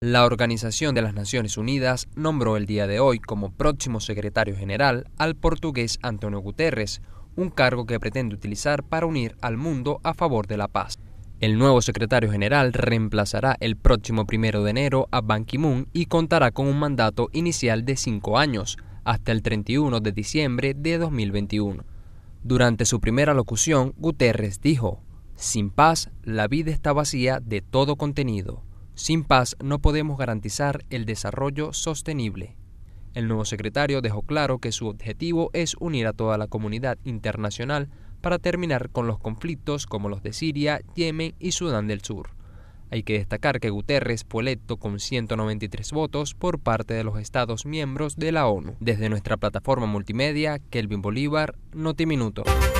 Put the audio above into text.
La Organización de las Naciones Unidas nombró el día de hoy como próximo secretario general al portugués Antonio Guterres, un cargo que pretende utilizar para unir al mundo a favor de la paz. El nuevo secretario general reemplazará el próximo primero de enero a Ban Ki-moon y contará con un mandato inicial de cinco años, hasta el 31 de diciembre de 2021. Durante su primera locución, Guterres dijo, Sin paz, la vida está vacía de todo contenido. Sin paz no podemos garantizar el desarrollo sostenible. El nuevo secretario dejó claro que su objetivo es unir a toda la comunidad internacional para terminar con los conflictos como los de Siria, Yemen y Sudán del Sur. Hay que destacar que Guterres fue electo con 193 votos por parte de los Estados miembros de la ONU. Desde nuestra plataforma multimedia, Kelvin Bolívar, Notiminuto. Minuto.